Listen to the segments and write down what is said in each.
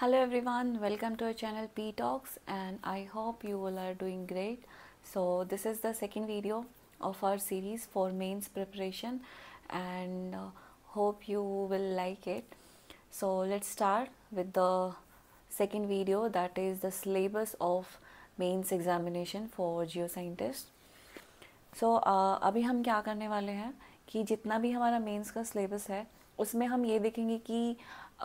Hello everyone welcome to our channel P talks and I hope you all are doing great so this is the second video of our series for mains preparation and hope you will like it so let's start with the second video that is the syllabus of mains examination for geo scientist so अभी हम क्या करने वाले हैं कि जितना भी हमारा मेन्स का सिलेबस है उसमें हम ये देखेंगे कि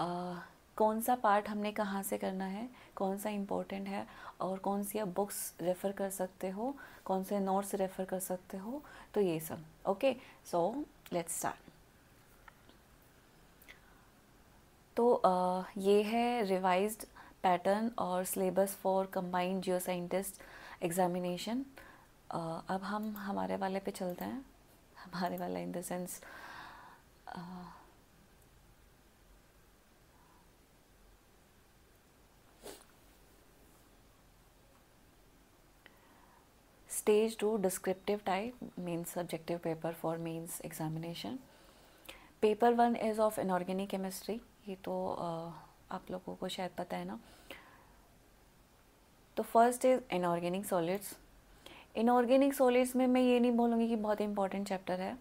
uh, कौन सा पार्ट हमने कहाँ से करना है कौन सा इम्पोर्टेंट है और कौन सी आप बुक्स रेफ़र कर सकते हो कौन से नोट्स रेफ़र कर सकते हो तो ये सब ओके सो लेट्स स्टार्ट तो आ, ये है रिवाइज्ड पैटर्न और syllabus for combined geo scientist examination अब हम हमारे वाले पे चलते हैं हमारे वाला in the sense stage 2 descriptive type means subjective paper for mains examination paper 1 is of inorganic chemistry ये तो uh, आप लोगों को शायद पता है ना तो first is inorganic solids inorganic solids में मैं ये नहीं बोलूँगी कि बहुत इंपॉर्टेंट चैप्टर है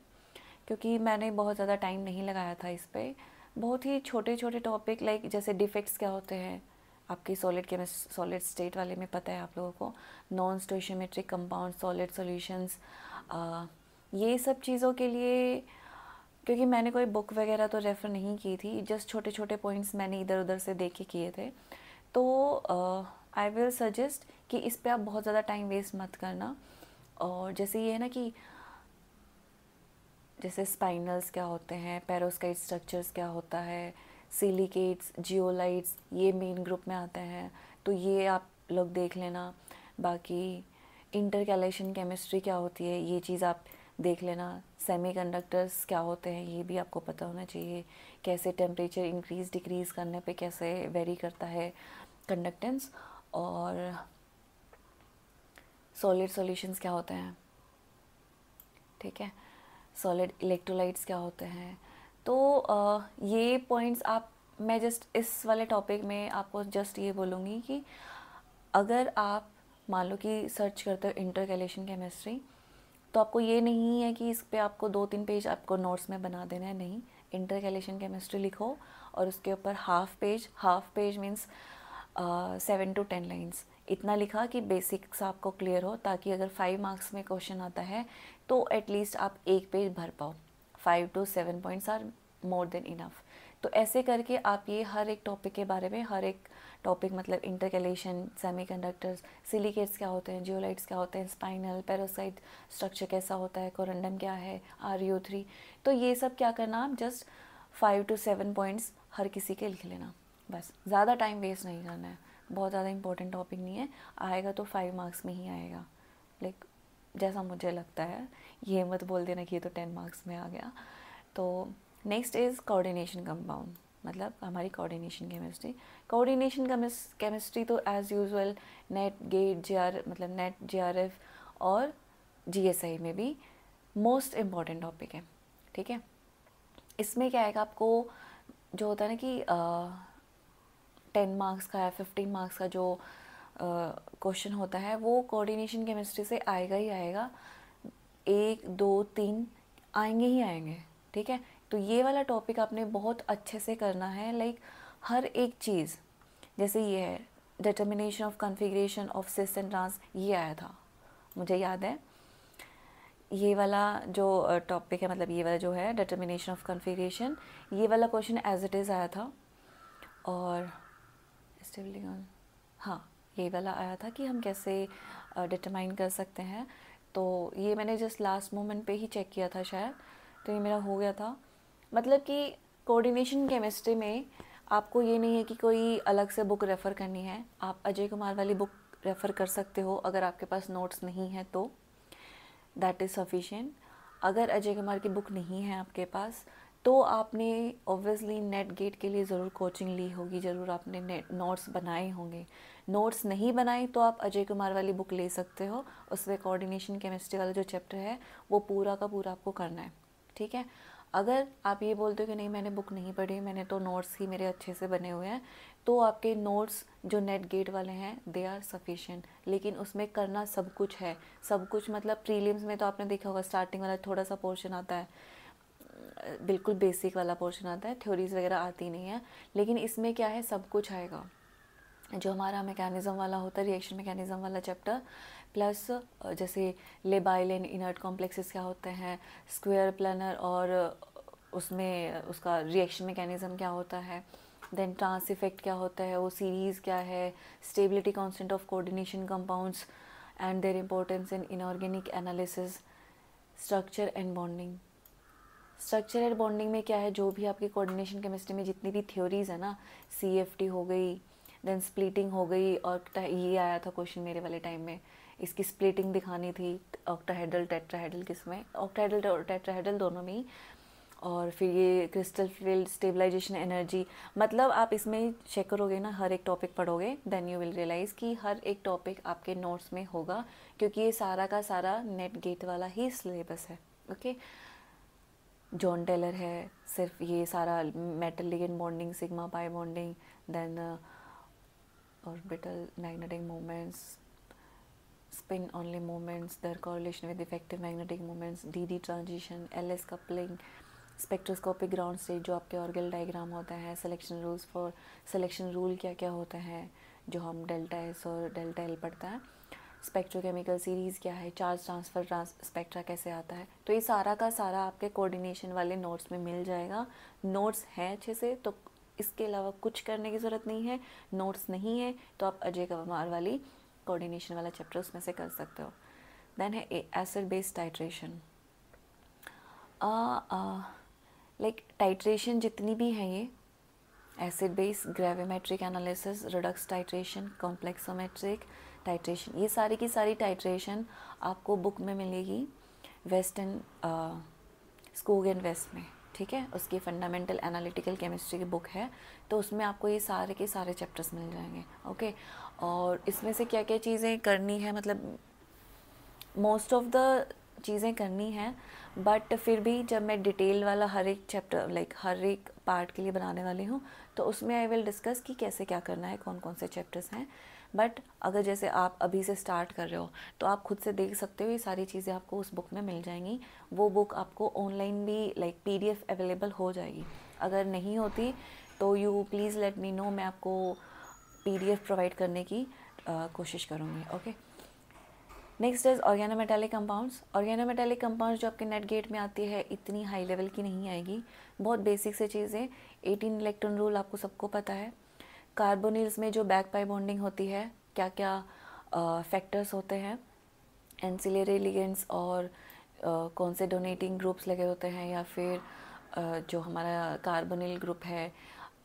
क्योंकि मैंने बहुत ज़्यादा टाइम नहीं लगाया था इस पर बहुत ही छोटे छोटे टॉपिक लाइक जैसे डिफेक्ट्स क्या होते हैं आपकी सॉलिड के सॉलिड स्टेट वाले में पता है आप लोगों को non stoichiometric compound solid solutions ये सब चीज़ों के लिए क्योंकि मैंने कोई बुक वगैरह तो रेफ़र नहीं की थी जस्ट छोटे छोटे पॉइंट्स मैंने इधर उधर से देखे किए थे तो आई विल सजेस्ट कि इस पर आप बहुत ज़्यादा टाइम वेस्ट मत करना और जैसे ये है ना कि जैसे स्पाइनल्स क्या होते हैं पैरोस्काइट स्ट्रक्चर्स क्या होता है सिलिकेट्स जियोलाइट्स ये मेन ग्रुप में आते हैं तो ये आप लोग देख लेना बाकी इंटरकैलेशन केमिस्ट्री क्या होती है ये चीज़ आप देख लेना सेमीकंडक्टर्स क्या होते हैं ये भी आपको पता होना चाहिए कैसे टेम्परेचर इंक्रीज़ डिक्रीज़ करने पे कैसे वेरी करता है कंडक्टेंस और सॉलिड सॉल्यूशंस क्या होते हैं ठीक है सॉलिड इलेक्ट्रोलाइट्स क्या होते हैं तो ये पॉइंट्स आप मैं जस्ट इस वाले टॉपिक में आपको जस्ट ये बोलूँगी कि अगर आप मान लो कि सर्च करते हो इंटरकैलेशन केमिस्ट्री तो आपको ये नहीं है कि इस पर आपको दो तीन पेज आपको नोट्स में बना देना है नहीं इंटरकैलेशन केमिस्ट्री लिखो और उसके ऊपर half page half page means seven to ten lines इतना लिखा कि बेसिक्स आपको क्लियर हो ताकि अगर फाइव मार्क्स में क्वेश्चन आता है तो एटलीस्ट आप एक पेज भर पाओ five to seven points are more than enough तो ऐसे करके आप ये हर एक टॉपिक के बारे में हर एक टॉपिक मतलब इंटरकलेशन कंडक्टर्स सिलिकेट्स क्या होते हैं जियोलाइट्स क्या होते हैं स्पाइनल पैरोसाइट स्ट्रक्चर कैसा होता है कोरंडम क्या है आर यू थ्री तो ये सब क्या करना आप just five to seven points हर किसी के लिख लेना बस ज़्यादा टाइम वेस्ट नहीं करना है बहुत ज़्यादा इंपॉर्टेंट टॉपिक नहीं है आएगा तो फाइव मार्क्स में ही आएगा लाइक जैसा मुझे लगता है ये मत बोल देना कि ये तो टेन मार्क्स में आ गया तो नेक्स्ट इज़ कोऑर्डिनेशन कंपाउंड मतलब हमारी कोऑर्डिनेशन केमिस्ट्री कोऑर्डिनेशन केमिस्ट्री तो as usual NET GATE J R मतलब नेट जे आर एफ और जी में भी मोस्ट इम्पॉर्टेंट टॉपिक है ठीक है इसमें क्या आएगा आपको जो होता है ना कि टेन मार्क्स का या फिफ्टीन मार्क्स का जो क्वेश्चन होता है वो कोऑर्डिनेशन केमिस्ट्री से आएगा ही आएगा एक दो तीन आएंगे ही आएंगे ठीक है तो ये वाला टॉपिक आपने बहुत अच्छे से करना है लाइक like, हर एक चीज़ जैसे ये है determination of configuration of cis and trans ये आया था मुझे याद है ये वाला जो टॉपिक है मतलब ये वाला जो है डिटर्मिनेशन ऑफ कन्फिग्रेशन ये वाला क्वेश्चन एज इट इज़ आया था और ऑन हाँ ये वाला आया था कि हम कैसे डिटरमाइन कर सकते हैं तो ये मैंने जस्ट लास्ट मोमेंट पे ही चेक किया था शायद तो ये मेरा हो गया था मतलब कि कोऑर्डिनेशन केमिस्ट्री में आपको ये नहीं है कि कोई अलग से बुक रेफ़र करनी है आप अजय कुमार वाली बुक रेफ़र कर सकते हो अगर आपके पास नोट्स नहीं है तो दैट इज़ सफिशेंट अगर अजय कुमार की बुक नहीं है आपके पास तो आपने ऑब्वियसली नेट गेट के लिए ज़रूर कोचिंग ली होगी ज़रूर आपने नेट नोट्स बनाए होंगे नोट्स नहीं बनाए तो आप अजय कुमार वाली बुक ले सकते हो उसमें कोऑर्डिनेशन केमिस्ट्री वाला जो चैप्टर है वो पूरा का पूरा आपको करना है ठीक है अगर आप ये बोलते हो कि नहीं मैंने बुक नहीं पढ़ी मैंने तो नोट्स ही मेरे अच्छे से बने हुए हैं तो आपके नोट्स जो नेट गेट वाले हैं दे आर सफिशेंट लेकिन उसमें करना सब कुछ है सब कुछ मतलब प्रीलिम्स में तो आपने देखा होगा स्टार्टिंग वाला थोड़ा सा पोर्शन आता है बिल्कुल बेसिक वाला पोर्शन आता है थ्योरीज वगैरह आती नहीं है लेकिन इसमें क्या है सब कुछ आएगा जो हमारा मैकेनिज़्म वाला होता है रिएक्शन मैकेनिज़्म वाला चैप्टर प्लस जैसे लेबाइल एंड इनर्ट कॉम्प्लेक्सेस क्या होते हैं स्क्वेयर प्लानर और उसमें उसका रिएक्शन मैकेनिज़्म क्या होता है देन ट्रांस इफेक्ट क्या होता है वो सीरीज़ क्या है stability constant of coordination compounds and their importance in inorganic analysis structure and bonding structure and bonding में क्या है जो भी आपकी कोऑर्डिनेशन केमिस्ट्री में जितनी भी थ्योरीज है ना सी हो गई देन स्प्लिटिंग हो गई और ये आया था क्वेश्चन मेरे वाले टाइम में इसकी स्प्लिटिंग दिखानी थी ऑक्टाहेडल टेट्राहेडल किसमें ऑक्टाहेडल और टेट्राहेडल दोनों में ही और फिर ये क्रिस्टल फील्ड स्टेबलाइजेशन एनर्जी मतलब आप इसमें चेक करोगे ना हर एक टॉपिक पढ़ोगे देन यू विल रियलाइज़ कि हर एक टॉपिक आपके नोट्स में होगा क्योंकि ये सारा का सारा नेट गेट वाला ही सिलेबस है ओके जॉन टेलर है सिर्फ ये सारा metal ligand bonding sigma pi bonding then orbital magnetic moments spin only movements, their correlation with effective magnetic D DD transition, LS coupling, spectroscopic ground state जो आपके Orgel diagram होता है selection rules for selection rule क्या क्या होता है जो हम डेल्टा एस और डेल्टा एल पढ़ता है स्पेक्ट्रोकेमिकल सीरीज़ क्या है चार्ज ट्रांसफ़र ट्रांस स्पेक्ट्रा कैसे आता है तो ये सारा का सारा आपके कोऑर्डिनेशन वाले नोट्स में मिल जाएगा नोट्स हैं अच्छे से तो इसके अलावा कुछ करने की ज़रूरत नहीं है नोट्स नहीं है तो आप अजय कवार वाली कोऑर्डिनेशन वाला चैप्टर उसमें से कर सकते हो देन है acid based titration like titration जितनी भी है ये acid base gravimetric analysis redox titration complexometric titration ये सारी की सारी टाइट्रेशन आपको बुक में मिलेगी वेस्टर्न स्कूग एंड वेस्ट में ठीक है उसकी फंडामेंटल एनालिटिकल केमिस्ट्री की बुक है तो उसमें आपको ये सारे के सारे चैप्टर्स मिल जाएंगे ओके और इसमें से क्या क्या चीज़ें करनी है मतलब मोस्ट ऑफ द चीज़ें करनी हैं बट फिर भी जब मैं डिटेल वाला हर एक चैप्टर लाइक हर एक पार्ट के लिए बनाने वाली हूँ तो उसमें आई विल डिस्कस कि कैसे क्या करना है कौन कौन से चैप्टर्स हैं बट अगर जैसे आप अभी से स्टार्ट कर रहे हो तो आप खुद से देख सकते हो ये सारी चीज़ें आपको उस बुक में मिल जाएंगी वो बुक आपको ऑनलाइन भी लाइक पी अवेलेबल हो जाएगी अगर नहीं होती तो you please let me know मैं आपको पीडीएफ प्रोवाइड करने की आ, कोशिश करूँगी okay next is organo metallic compounds organo compounds जो आपके नेट गेट में आती है इतनी हाई लेवल की नहीं आएगी बहुत बेसिक से चीज़ें एटीन इलेक्ट्रॉन रूल आपको सबको पता है कार्बोनिल्स में जो बैक पाई बॉन्डिंग होती है क्या क्या फैक्टर्स होते हैं एंसिलरी लिगेंट्स और आ, कौन से डोनेटिंग ग्रुप्स लगे होते हैं या फिर आ, जो हमारा कार्बोनिल ग्रुप है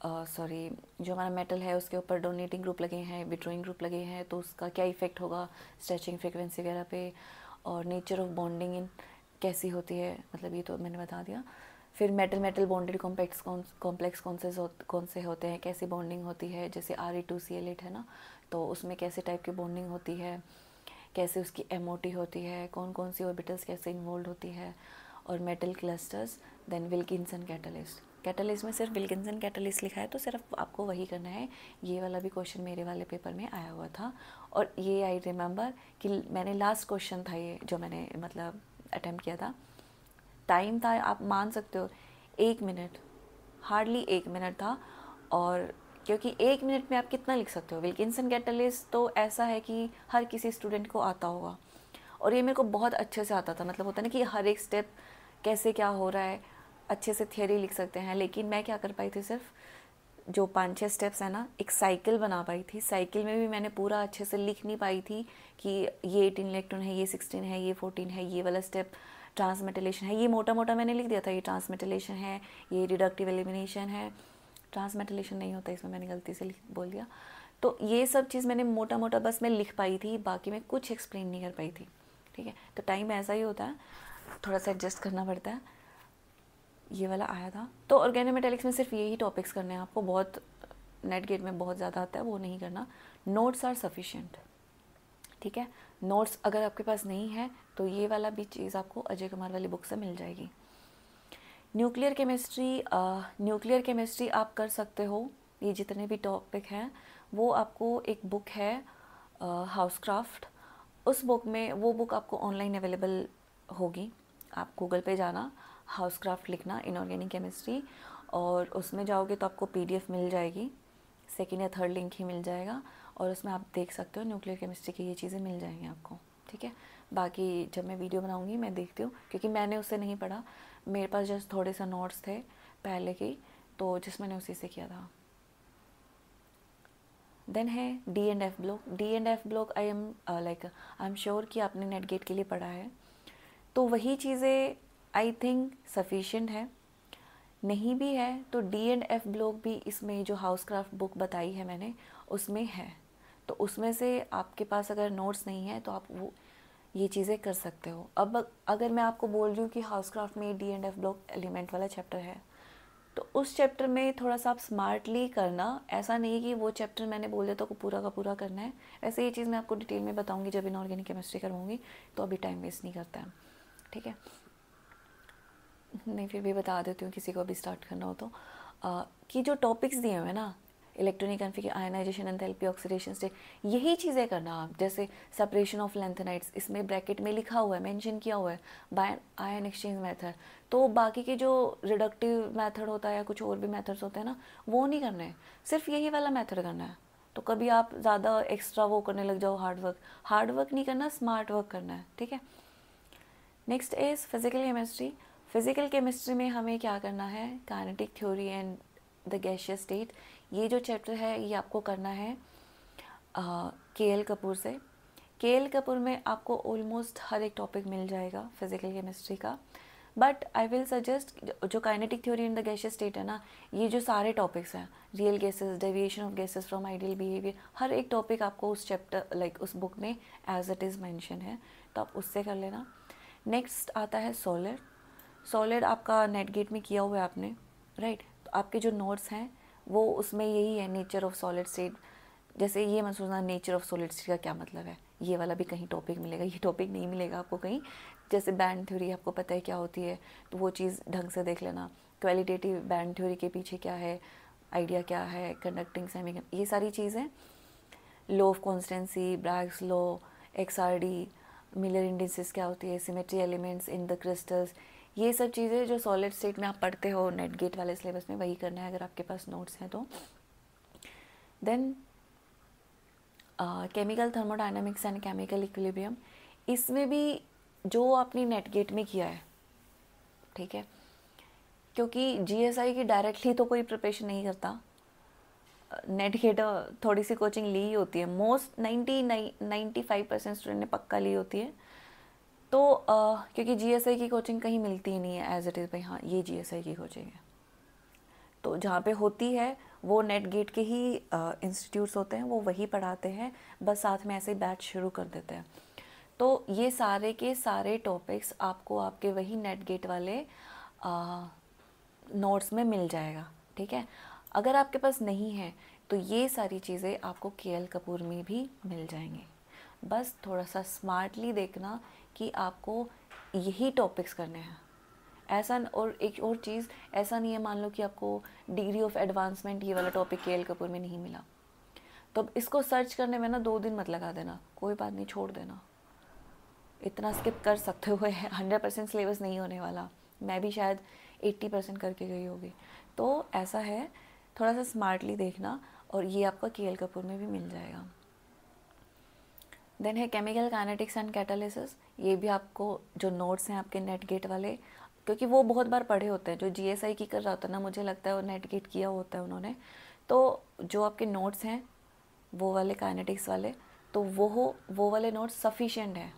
सॉरी जो हमारा मेटल है उसके ऊपर डोनेटिंग ग्रुप लगे हैं विड्रोइंग ग्रुप लगे हैं तो उसका क्या इफ़ेक्ट होगा स्ट्रेचिंग फ्रिक्वेंसी वगैरह पे और नेचर ऑफ बॉन्डिंग इन कैसी होती है मतलब ये तो मैंने बता दिया फिर metal metal bonded complex complex कौन से कौन से होते हैं कैसी बॉन्डिंग होती है जैसे R E two C L eight है ना तो उसमें कैसे टाइप की बॉन्डिंग होती है कैसे उसकी एम होती है कौन कौन सी ऑर्बिटल्स कैसे इन्वॉल्व होती है और metal clusters then Wilkinson catalyst catalyst में सिर्फ विल्किसन कैटलिस्ट लिखा है तो सिर्फ आपको वही करना है ये वाला भी क्वेश्चन मेरे वाले पेपर में आया हुआ था और ये आई रिमेंबर कि मैंने लास्ट क्वेश्चन था ये जो मैंने मतलब अटैम्प्ट किया था टाइम था आप मान सकते हो एक मिनट हार्डली एक मिनट था और क्योंकि एक मिनट में आप कितना लिख सकते हो विल्किसन कैटलिस्ट तो ऐसा है कि हर किसी स्टूडेंट को आता होगा और ये मेरे को बहुत अच्छे से आता था मतलब होता है ना कि हर एक स्टेप कैसे क्या हो रहा है अच्छे से थियोरी लिख सकते हैं लेकिन मैं क्या कर पाई थी सिर्फ जो पाँच छः स्टेप्स है ना एक साइकिल बना पाई थी साइकिल में भी मैंने पूरा अच्छे से लिख नहीं पाई थी कि ये एटीन इलेक्ट्रॉन है ये सिक्सटीन है ये फोर्टीन है ये वाला स्टेप ट्रांसमेटलेशन है ये मोटा मोटा मैंने लिख दिया था ये ट्रांसमेटलेशन है ये रिडक्टिव एलिमिनेशन है ट्रांसमेटलेशन नहीं होता इसमें मैंने गलती से लिख बोल दिया तो ये सब चीज़ मैंने मोटा मोटा बस मैं लिख पाई थी बाकी मैं कुछ एक्सप्लेन नहीं कर पाई थी ठीक है तो टाइम ऐसा ही होता है थोड़ा सा एडजस्ट करना पड़ता है ये वाला आया था तो ऑर्गेनोमेटेलिक्स में सिर्फ यही टॉपिक्स करने हैं आपको बहुत नेट गेट में बहुत ज़्यादा आता है वो नहीं करना नोट्स आर सफिशेंट ठीक है नोट्स अगर आपके पास नहीं है तो ये वाला भी चीज़ आपको अजय कुमार वाली बुक से मिल जाएगी न्यूक्लियर केमिस्ट्री न्यूक्लियर केमिस्ट्री आप कर सकते हो ये जितने भी टॉपिक हैं वो आपको एक बुक है हाउस क्राफ्ट उस बुक में वो बुक आपको ऑनलाइन अवेलेबल होगी आप गूगल पे जाना हाउस क्राफ्ट लिखना इनऑर्गेनिक केमिस्ट्री और उसमें जाओगे तो आपको पी मिल जाएगी सेकेंड या थर्ड लिंक ही मिल जाएगा और उसमें आप देख सकते हो न्यूक्लियर केमिस्ट्री की ये चीज़ें मिल जाएंगी आपको ठीक है बाकी जब मैं वीडियो बनाऊंगी मैं देखती हूँ क्योंकि मैंने उसे नहीं पढ़ा मेरे पास जस्ट थोड़े से नोट्स थे पहले के तो जिस मैंने उसी से किया था देन है D and F block D and F block I am like I am sure कि आपने नेट गेट के लिए पढ़ा है तो वही चीज़ें आई थिंक सफिशेंट है नहीं भी है तो डी एंड एफ ब्लॉक भी इसमें जो हाउस क्राफ्ट बुक बताई है मैंने उसमें है तो उसमें से आपके पास अगर नोट्स नहीं है तो आप वो ये चीज़ें कर सकते हो अब अगर मैं आपको बोल रही हूँ कि हाउस क्राफ्ट में D and F block element वाला चैप्टर है तो उस चैप्टर में थोड़ा सा आप स्मार्टली करना ऐसा नहीं कि वो चैप्टर मैंने बोल दिया तो आपको पूरा का पूरा करना है वैसे ये चीज़ मैं आपको डिटेल में बताऊँगी जब इनऑर्गेनिक केमिस्ट्री करवाऊँगी तो अभी टाइम वेस्ट नहीं करता है ठीक है नहीं फिर भी बता देती हूँ किसी को अभी स्टार्ट करना हो तो आ, कि जो टॉपिक्स दिए हुए हैं ना इलेक्ट्रॉनिक एनफिक आयनाइजेशन एंड एल्पी ऑक्सीडेशन से यही चीज़ें करना आप जैसे सेपरेशन ऑफ लेंथेनाइट्स इसमें ब्रैकेट में लिखा हुआ है मेंशन किया हुआ है बाय आयन एक्सचेंज मेथड तो बाकी के जो रिडक्टिव मेथड होता है या कुछ और भी मेथड्स होते हैं ना वो नहीं करने हैं सिर्फ यही वाला मेथड करना है तो कभी आप ज़्यादा एक्स्ट्रा वो करने लग जाओ हार्ड वर्क हार्ड वर्क नहीं करना स्मार्ट वर्क करना है ठीक है next is physical chemistry physical chemistry में हमें क्या करना है kinetic theory and the gaseous state ये जो चैप्टर है ये आपको करना है के एल कपूर से के एल कपूर में आपको ऑलमोस्ट हर एक टॉपिक मिल जाएगा फिज़िकल केमिस्ट्री का बट आई विल सजेस्ट जो kinetic theory in the gaseous state है ना ये जो सारे टॉपिक्स हैं real gases deviation of gases from ideal behaviour हर एक टॉपिक आपको उस चैप्टर लाइक like, उस बुक में एज इट इज़ मैंशन है तो आप उससे कर लेना नेक्स्ट आता है सोलर सॉलिड आपका नेट गेट में किया हुआ है आपने राइट तो आपके जो नोट्स हैं वो उसमें यही है नेचर ऑफ सॉलिड स्टेट जैसे ये मैं सोचना नेचर ऑफ सॉलिड स्टेट का क्या मतलब है ये वाला भी कहीं टॉपिक मिलेगा ये टॉपिक नहीं मिलेगा आपको कहीं जैसे बैंड थ्योरी आपको पता है क्या होती है तो वो चीज़ ढंग से देख लेना क्वालिटेटिव बैंड थ्योरी के पीछे क्या है आइडिया क्या है कंडक्टिंग सेमी ये सारी चीज़ें law of constancy Bragg's law X R D Miller indices क्या होती है symmetry elements in the crystals ये सब चीज़ें जो सॉलिड स्टेट में आप पढ़ते हो नेट गेट वाले सिलेबस में वही करना है अगर आपके पास नोट्स हैं तो then chemical thermodynamics and chemical equilibrium इसमें भी जो आपने नेट गेट में किया है ठीक है क्योंकि जीएसआई की डायरेक्टली तो कोई प्रिपरेशन नहीं करता नेट गेट थोड़ी सी कोचिंग ली होती है most ninety ninety five percent student ने पक्का ली होती है तो आ, क्योंकि जी की कोचिंग कहीं मिलती ही नहीं है एज इट इज़ भाई हाँ ये जी की कोचिंग है तो जहाँ पे होती है वो नेट गेट के ही इंस्टीट्यूट्स होते हैं वो वही पढ़ाते हैं बस साथ में ऐसे ही बैच शुरू कर देते हैं तो ये सारे के सारे टॉपिक्स आपको आपके वही नेट गेट वाले नोट्स में मिल जाएगा ठीक है अगर आपके पास नहीं है तो ये सारी चीज़ें आपको के कपूर में भी मिल जाएंगी बस थोड़ा सा स्मार्टली देखना कि आपको यही टॉपिक्स करने हैं ऐसा और एक और चीज़ ऐसा नहीं है मान लो कि आपको डिग्री ऑफ एडवांसमेंट ये वाला टॉपिक के एल कपूर में नहीं मिला तो इसको सर्च करने में ना दो दिन मत लगा देना कोई बात नहीं छोड़ देना इतना स्किप कर सकते हुए हंड्रेड परसेंट सिलेबस नहीं होने वाला मैं भी शायद एट्टी परसेंट करके गई होगी तो ऐसा है थोड़ा सा स्मार्टली देखना और ये आपका के एल कपूर में भी मिल जाएगा देन है केमिकल काइनेटिक्स एंड कैटालिसिस ये भी आपको जो नोट्स हैं आपके नेट गेट वाले क्योंकि वो बहुत बार पढ़े होते हैं जो जी एस आई की कर रहा होता है ना मुझे लगता है वो नेट गेट किया होता है उन्होंने तो जो आपके नोट्स हैं वो वाले काइनेटिक्स वाले तो वो वो वाले नोट्स सफिशेंट हैं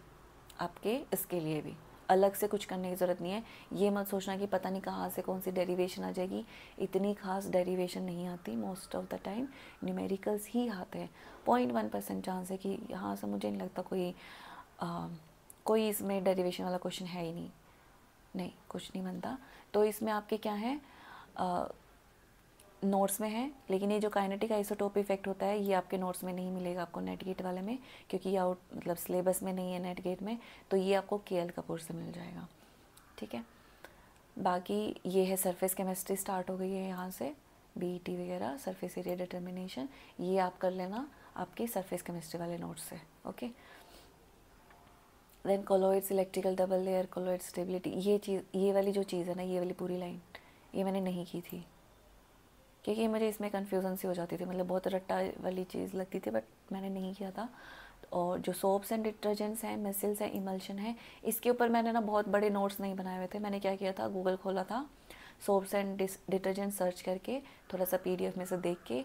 आपके इसके लिए भी अलग से कुछ करने की ज़रूरत नहीं है ये मत सोचना कि पता नहीं कहाँ से कौन सी डेरिवेशन आ जाएगी इतनी खास डेरिवेशन नहीं आती most of the time numericals ही आते हैं पॉइंट वन परसेंट चांस है कि यहाँ से मुझे नहीं लगता कोई आ, कोई इसमें डेरिवेशन वाला क्वेश्चन है ही नहीं नहीं कुछ नहीं बनता तो इसमें आपके क्या हैं नोट्स में है लेकिन ये जो काइनेटिक आइसोटोप इफेक्ट होता है ये आपके नोट्स में नहीं मिलेगा आपको नेट गेट वाले में क्योंकि ये आउट मतलब सिलेबस में नहीं है नेट गेट में तो ये आपको के एल कपूर से मिल जाएगा ठीक है बाकी ये है सरफेस केमिस्ट्री स्टार्ट हो गई है यहाँ से बी टी e वगैरह सरफेस एरिया डिटर्मिनेशन ये आप कर लेना आपके सरफेस केमिस्ट्री वाले नोट्स से okay then colloids electrical double layer colloid stability ये चीज़ ये वाली जो चीज़ है ना ये वाली पूरी लाइन ये मैंने नहीं की थी क्योंकि मुझे इसमें कन्फ्यूज़न सी हो जाती थी मतलब बहुत रट्टा वाली चीज़ लगती थी बट मैंने नहीं किया था और जो सोप्स एंड डिटर्जेंट्स हैं मिसल्स हैं इमल्शन है इसके ऊपर मैंने ना बहुत बड़े नोट्स नहीं बनाए हुए थे मैंने क्या किया था गूगल खोला था सोप्स एंड डिटर्जेंट सर्च करके थोड़ा सा पी में से देख के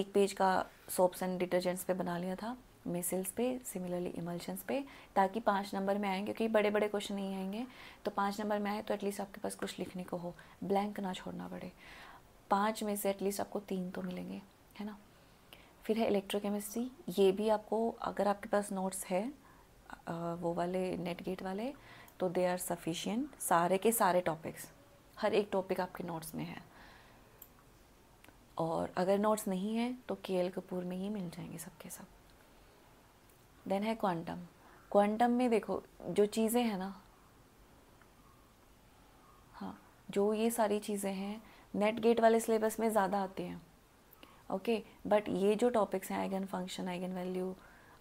एक पेज का सोप्स एंड डिटर्जेंट्स पे बना लिया था मिसल्स पे सिमिलरली इमल्शंस पे ताकि पाँच नंबर में आएँ क्योंकि बड़े बड़े क्वेश्चन नहीं आएंगे तो पाँच नंबर में आए तो एटलीस्ट आपके पास कुछ लिखने को हो ब्लैंक ना छोड़ना पड़े पाँच में से एटलीस्ट आपको तीन तो मिलेंगे है ना फिर है इलेक्ट्रोकेमिस्ट्री ये भी आपको अगर आपके पास नोट्स है वो वाले नेट गेट वाले तो दे आर सफिशियंट सारे के सारे टॉपिक्स हर एक टॉपिक आपके नोट्स में है और अगर नोट्स नहीं है तो के एल कपूर में ही मिल जाएंगे सबके सब देन है क्वांटम क्वांटम में देखो जो चीज़ें हैं ना हाँ जो ये सारी चीज़ें हैं नेट गेट वाले सिलेबस में ज़्यादा आते हैं ओके बट ये जो टॉपिक्स हैं eigen function eigen value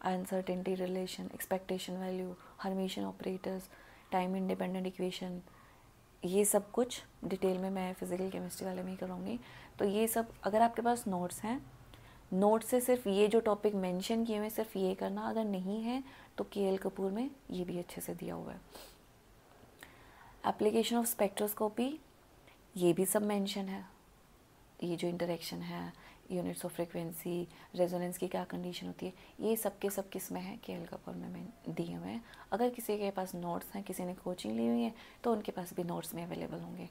uncertainty relation expectation value hermitian operators time independent equation ये सब कुछ डिटेल में मैं फिज़िकल केमिस्ट्री वाले में ही करूँगी तो ये सब अगर आपके पास नोट्स हैं नोट्स से सिर्फ ये जो टॉपिक मेंशन किए हुए सिर्फ ये करना अगर नहीं है तो के एल कपूर में ये भी अच्छे से दिया हुआ है एप्लीकेशन ऑफ स्पेक्ट्रोस्कोपी ये भी सब मेंशन है ये जो इंटरेक्शन है यूनिट्स ऑफ फ्रिक्वेंसी रेजोनेंस की क्या कंडीशन होती है ये सब के सब किस में है के एल कपूर में मैं दिए हुए हैं अगर किसी के पास नोट्स हैं किसी ने कोचिंग ली हुई है तो उनके पास भी नोट्स में अवेलेबल होंगे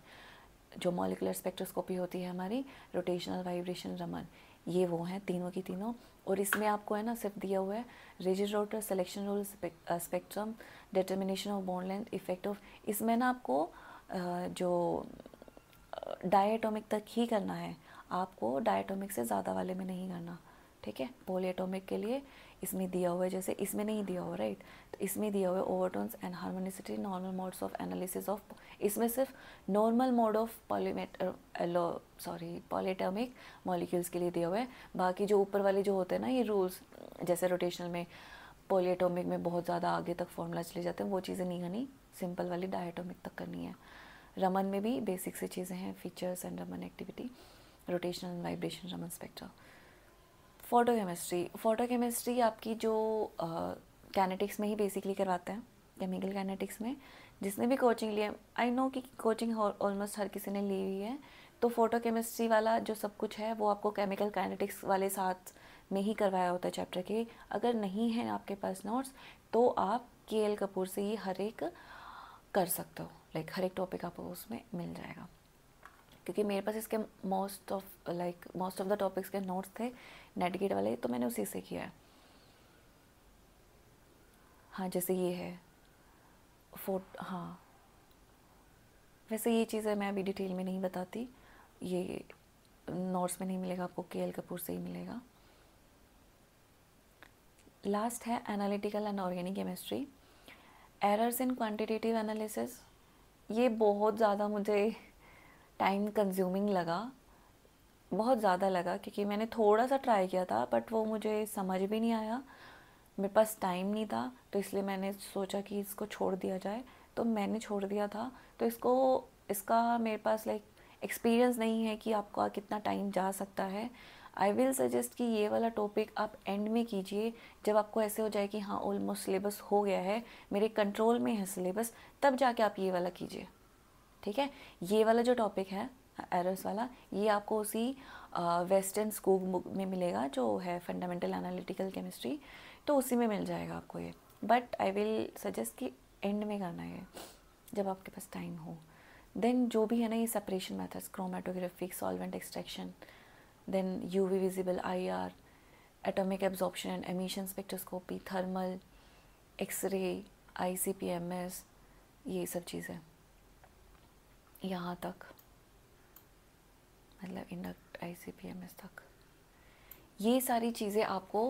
जो मॉलिकुलर स्पेक्ट्रोस्कोपी होती है हमारी रोटेशनल वाइब्रेशन रमन ये वो हैं तीनों की तीनों और इसमें आपको है ना सिर्फ दिया हुआ है rigid rotor selection rule spectrum determination of bond length effect of इसमें ना आपको जो डाइएटोमिक तक ही करना है आपको डायटोमिक से ज़्यादा वाले में नहीं करना ठीक है पोलियटोमिक के लिए इसमें दिया हुआ है जैसे इसमें नहीं दिया हुआ राइट तो इसमें दिया हुआ है overtones and harmonicity normal modes of analysis of इसमें सिर्फ नॉर्मल मोड ऑफ पॉलीमेट सॉरी पॉलीटोमिक मॉलिक्यूल्स के लिए दिया हुआ है बाकी जो ऊपर वाले जो होते हैं ना ये रूल्स जैसे रोटेशनल में पोलियटोमिक में बहुत ज़्यादा आगे तक फॉर्मूला चले जाते हैं वो चीज़ें नहीं करनी सिंपल वाली डायटोमिक तक करनी है रमन में भी बेसिक सी चीज़ें हैं features and Raman activity rotational and vibration Raman spectra photo chemistry photo chemistry आपकी जो कैनेटिक्स uh, में ही बेसिकली करवाते हैं केमिकल कैनेटिक्स में जिसने भी कोचिंग लिया आई नो कि कोचिंग ऑलमोस्ट हर किसी ने ली हुई है तो फोटो केमिस्ट्री वाला जो सब कुछ है वो आपको केमिकल कैनेटिक्स वाले साथ में ही करवाया होता है चैप्टर के अगर नहीं है आपके पास नोट्स तो आप के एल कपूर से ही हर एक कर सकते हो लाइक हर एक टॉपिक आपको उसमें मिल जाएगा क्योंकि मेरे पास इसके most of like most of the topics के नोट्स थे नेटगेट वाले तो मैंने उसी से किया है हाँ जैसे ये है फोट हाँ वैसे ये चीज़ें मैं अभी डिटेल में नहीं बताती ये नोट्स में नहीं मिलेगा आपको के एल कपूर से ही मिलेगा लास्ट है analytical and organic chemistry errors in quantitative analysis ये बहुत ज़्यादा मुझे टाइम कंज्यूमिंग लगा बहुत ज़्यादा लगा क्योंकि मैंने थोड़ा सा ट्राई किया था बट वो मुझे समझ भी नहीं आया मेरे पास टाइम नहीं था तो इसलिए मैंने सोचा कि इसको छोड़ दिया जाए तो मैंने छोड़ दिया था तो इसको इसका मेरे पास लाइक एक्सपीरियंस नहीं है कि आपका कितना टाइम जा सकता है आई विल सजेस्ट कि ये वाला टॉपिक आप एंड में कीजिए जब आपको ऐसे हो जाए कि हाँ ऑलमोस्ट सिलेबस हो गया है मेरे कंट्रोल में है सिलेबस तब जाके आप ये वाला कीजिए ठीक है ये वाला जो टॉपिक है एरर्स वाला ये आपको उसी वेस्टर्न स्कूल बुक में मिलेगा जो है फंडामेंटल एनालिटिकल केमिस्ट्री तो उसी में मिल जाएगा आपको ये बट आई विल सजेस्ट कि एंड में करना है जब आपके पास टाइम हो देन जो भी है ना ये separation methods chromatographic solvent extraction then UV visible IR, atomic absorption and emission spectroscopy, thermal, X-ray, M S ये सब चीज़ें यहाँ तक मतलब induct I C P M S तक ये सारी चीज़ें आपको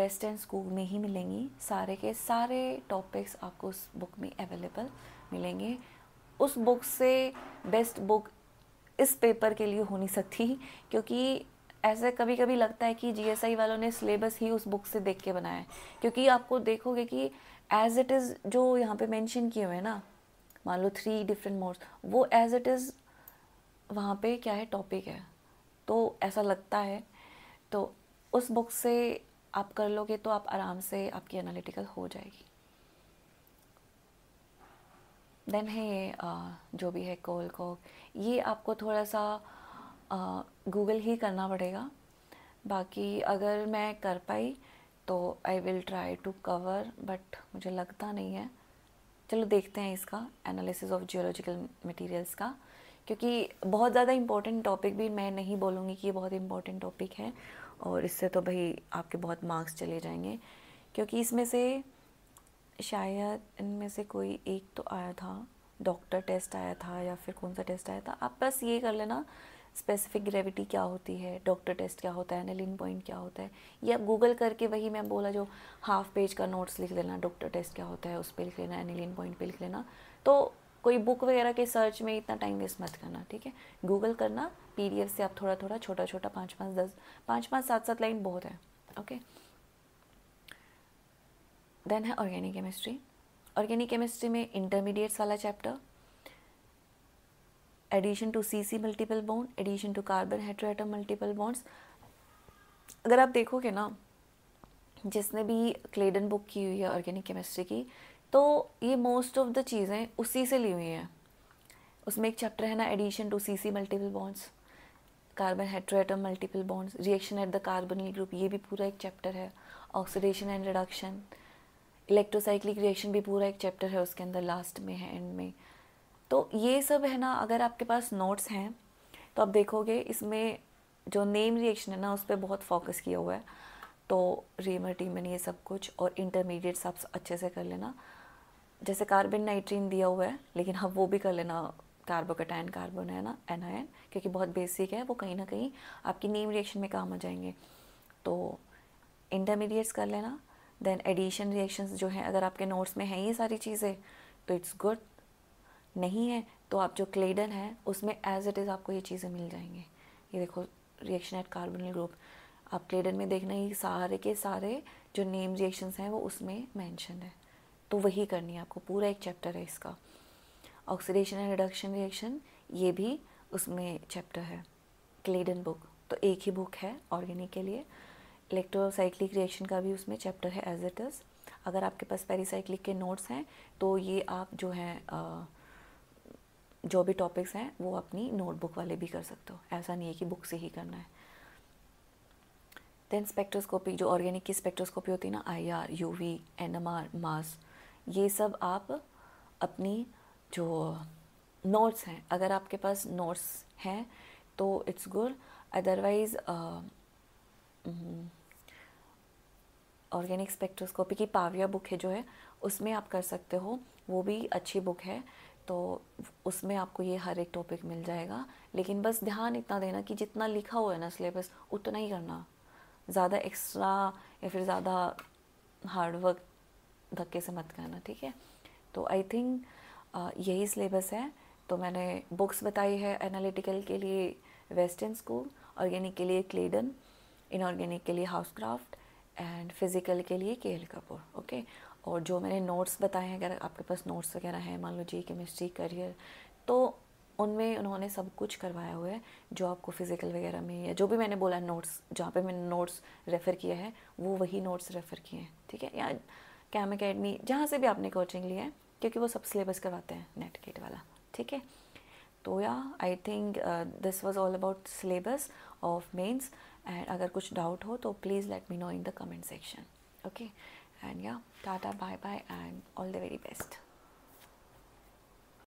वेस्टर्न स्कूल में ही मिलेंगी सारे के सारे टॉपिक्स आपको उस बुक में अवेलेबल मिलेंगे उस बुक से बेस्ट बुक इस पेपर के लिए हो नहीं सकती क्योंकि ऐसे कभी कभी लगता है कि जीएसआई वालों ने सिलेबस ही उस बुक से देख के बनाया है क्योंकि आपको देखोगे कि एज इट इज़ जो यहाँ पे मेंशन किए हुए हैं ना मान लो थ्री डिफरेंट मोड्स वो एज इट इज़ वहाँ पे क्या है टॉपिक है तो ऐसा लगता है तो उस बुक से आप कर लोगे तो आप आराम से आपकी एनालिटिकल हो जाएगी देन है जो भी है कोल कोक ये आपको थोड़ा सा गूगल ही करना पड़ेगा बाकी अगर मैं कर पाई तो I will try to cover but मुझे लगता नहीं है चलो देखते हैं इसका एनालिसिस ऑफ जियोलॉजिकल मटेरियल्स का क्योंकि बहुत ज़्यादा इम्पोर्टेंट टॉपिक भी मैं नहीं बोलूँगी कि ये बहुत इम्पोर्टेंट टॉपिक है और इससे तो भाई आपके बहुत मार्क्स चले जाएंगे क्योंकि इसमें से शायद इनमें से कोई एक तो आया था डॉक्टर टेस्ट आया था या फिर कौन सा टेस्ट आया था आप बस ये कर लेना स्पेसिफिक ग्रेविटी क्या होती है डॉक्टर टेस्ट क्या होता है एनेलिन पॉइंट क्या होता है ये आप गूगल करके वही मैं बोला जो हाफ पेज का नोट्स लिख लेना डॉक्टर टेस्ट क्या होता है उस पर लिख लेना एनेलिन पॉइंट पर लिख लेना तो कोई बुक वगैरह के सर्च में इतना टाइम वेस्ट मत करना ठीक है गूगल करना पी से आप थोड़ा थोड़ा छोटा छोटा पाँच पाँच दस पाँच पाँच सात सात लाइन बहुत है ओके okay? देन है ऑर्गेनिक केमिस्ट्री ऑर्गेनिक केमिस्ट्री में इंटरमीडिएट्स वाला chapter addition to C C multiple bond addition to carbon heteroatom multiple bonds अगर आप देखोगे ना जिसने भी क्लेडन बुक की हुई है ऑर्गेनिक केमिस्ट्री की तो ये मोस्ट ऑफ द चीज़ें उसी से ली हुई हैं उसमें एक चैप्टर है ना addition to C C multiple bonds carbon heteroatom multiple bonds reaction at the carbon group ये भी पूरा एक चैप्टर है oxidation and reduction electrocyclic reaction भी पूरा एक चैप्टर है उसके अंदर लास्ट में है एंड में तो ये सब है ना अगर आपके पास नोट्स हैं तो आप देखोगे इसमें जो नेम रिएक्शन है ना उस पर बहुत फोकस किया हुआ है तो रीमर टीमन ये सब कुछ और इंटरमीडिएट्स आप अच्छे से कर लेना जैसे कार्बन नाइट्रीन दिया हुआ है लेकिन हम वो भी कर लेना कार्बोकटाइन कार्बन है ना एन क्योंकि बहुत बेसिक है वो कहीं ना कहीं आपकी नेम रिएक्शन में काम आ जाएंगे तो इंटरमीडिएट्स कर लेना देन एडिशन रिएक्शंस जो हैं अगर आपके नोट्स में हैं ये सारी चीज़ें तो इट्स गुड नहीं है तो आप जो क्लेडन है उसमें एज इट इज़ आपको ये चीज़ें मिल जाएंगी ये देखो रिएक्शन एट कार्बन ग्रुप आप क्लेडन में देखना ये सारे के सारे जो नेम रिएक्शंस हैं वो उसमें मैंशन है तो वही करनी है आपको पूरा एक चैप्टर है इसका ऑक्सीडेशन एंड रिडक्शन रिएक्शन ये भी उसमें चैप्टर है क्लेडन बुक तो एक ही बुक है ऑर्गेनिक के लिए इलेक्ट्रोसाइक्लिक रिएक्शन का भी उसमें चैप्टर है एज इट इज़ अगर आपके पास पेरीसाइक्लिक के नोट्स हैं तो ये आप जो हैं जो भी टॉपिक्स हैं वो अपनी नोटबुक वाले भी कर सकते हो ऐसा नहीं है कि बुक से ही करना है देन स्पेक्ट्रोस्कोपी जो ऑर्गेनिक की स्पेक्ट्रोस्कोपी होती है ना I R U V N M R mass ये सब आप अपनी जो नोट्स हैं अगर आपके पास नोट्स हैं तो it's good otherwise organic spectroscopy की पाविया बुक है जो है उसमें आप कर सकते हो वो भी अच्छी बुक है तो उसमें आपको ये हर एक टॉपिक मिल जाएगा लेकिन बस ध्यान इतना देना कि जितना लिखा हुआ है ना सिलेबस उतना ही करना ज़्यादा एक्स्ट्रा या फिर ज़्यादा हार्डवर्क धक्के से मत करना ठीक है तो आई थिंक यही सिलेबस है तो मैंने बुक्स बताई है एनालिटिकल के लिए वेस्टर्न स्कूल ऑर्गेनिक के लिए क्लेडन इनऑर्गेनिक के लिए हाउस क्राफ्ट एंड फिज़िकल के लिए के एल कपूर ओके और जो मैंने नोट्स बताए हैं अगर आपके पास नोट्स वगैरह हैं मान लो जी केमिस्ट्री करियर तो उनमें उन्होंने सब कुछ करवाया हुआ है जो आपको फ़िज़िकल वगैरह में या जो भी मैंने बोला नोट्स जहाँ पे मैंने नोट्स रेफ़र किया है वो वही नोट्स रेफ़र किए हैं ठीक है या कैम अकेडमी जहाँ से भी आपने कोचिंग लिया है क्योंकि वो सब सिलेबस करवाते हैं नेट गेट वाला ठीक है तो या I think this was all about syllabus of mains and अगर कुछ डाउट हो तो please let me know in the comment section okay and या tata bye bye and all the very best